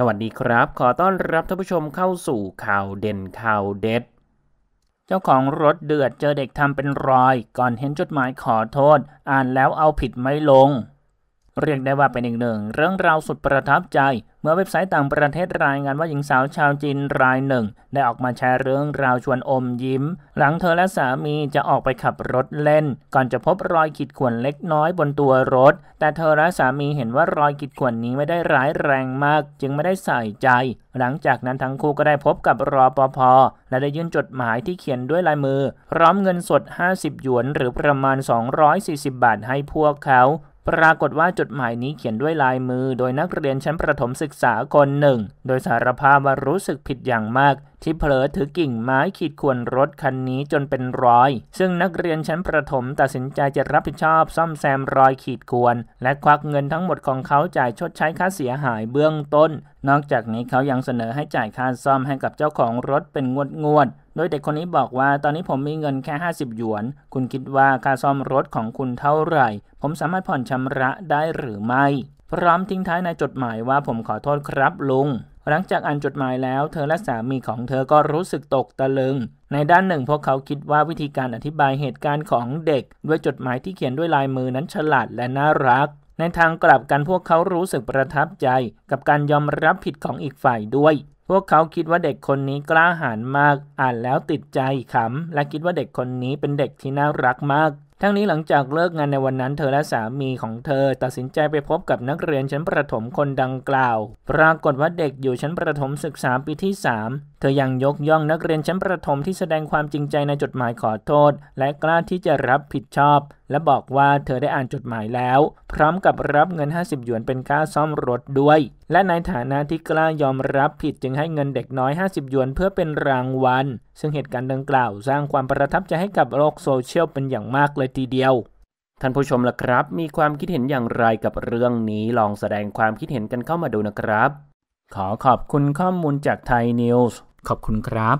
สวัสดีครับ ขอต้อนรับท่านผู้ชมเข้าสู่ข่าวเด่นข่าวเด็ด เจ้าของรถเดือดเจอเด็กทำเป็นรอย ก่อนเห็นจดหมายขอโทษ อ่านแล้วเอาผิดไม่ลงเรียกได้ว่าเป็นอีกหนึ่งเรื่องราวสุดประทับใจ เมื่อเว็บไซต์ต่างประเทศรายงานว่าหญิงสาวชาวจีนรายหนึ่ง ได้ออกมาแชร์เรื่องราวชวนอมยิ้ม หลังเธอและสามีจะออกไปขับรถเล่น ก่อนจะพบรอยขีดข่วนเล็กน้อยบนตัวรถ แต่เธอและสามีเห็นว่ารอยขีดข่วนนี้ไม่ได้ร้ายแรงมาก จึงไม่ได้ใส่ใจ หลังจากนั้นทั้งคู่ก็ได้พบกับรอปภและได้ยื่นจดหมายที่เขียนด้วยลายมือ พร้อมเงินสด 50 หยวนหรือประมาณ 240 บาทให้พวกเขาปรากฏว่าจดหมายนี้เขียนด้วยลายมือ โดยนักเรียนชั้นประถมศึกษาคนหนึ่ง โดยสารภาพว่ารู้สึกผิดอย่างมากที่เผลอถือกิ่งไม้ขีดข่วนรถคันนี้จนเป็นรอย ซึ่งนักเรียนชั้นประถมตัดสินใจจะรับผิดชอบซ่อมแซมรอยขีดข่วนและควักเงินทั้งหมดของเขา จ่ายชดใช้ค่าเสียหายเบื้องต้น นอกจากนี้เขายังเสนอให้จ่ายค่าซ่อมให้กับเจ้าของรถเป็นงวดงวดดยเด็กคนนี้บอกว่าตอนนี้ผมมีเงินแค่ 50หยวน คุณคิดว่าค่าซ่อมรถของคุณเท่าไหร่ ผมสามารถผ่อนชำระได้หรือไม่ พร้อมทิ้งท้ายในจดหมายว่าผมขอโทษครับลุงหลังจากอ่านจดหมายแล้วเธอและสามีของเธอก็รู้สึกตกตะลึง ในด้านหนึ่งพวกเขาคิดว่าวิธีการอธิบายเหตุการณ์ของเด็กด้วยจดหมายที่เขียนด้วยลายมือนั้นฉลาดและน่ารัก ในทางกลับกันพวกเขารู้สึกประทับใจกับการยอมรับผิดของอีกฝ่ายด้วย พวกเขาคิดว่าเด็กคนนี้กล้าหาญมาก อ่านแล้วติดใจขำและคิดว่าเด็กคนนี้เป็นเด็กที่น่ารักมากทั้งนี้หลังจากเลิกงานในวันนั้นเธอและสามีของเธอตัดสินใจไปพบกับนักเรียนชั้นประถมคนดังกล่าว ปรากฏว่าเด็กอยู่ชั้นประถมศึกษาปีที่ 3เธอยังยกย่องนักเรียนชั้นประถมที่แสดงความจริงใจในจดหมายขอโทษและกล้าที่จะรับผิดชอบ และบอกว่าเธอได้อ่านจดหมายแล้ว พร้อมกับรับเงิน 50หยวนเป็นค่าซ่อมรถด้วย และในฐานะที่กล้ายอมรับผิดจึงให้เงินเด็กน้อย 50 หยวนเพื่อเป็นรางวัลซึ่งเหตุการณ์ดังกล่าวสร้างความประทับใจให้กับโลกโซเชียลเป็นอย่างมากเลยทีเดียวท่านผู้ชมล่ะครับ มีความคิดเห็นอย่างไรกับเรื่องนี้ลองแสดงความคิดเห็นกันเข้ามาดูนะครับขอขอบคุณข้อมูลจากไทยนิวส์ขอบคุณครับ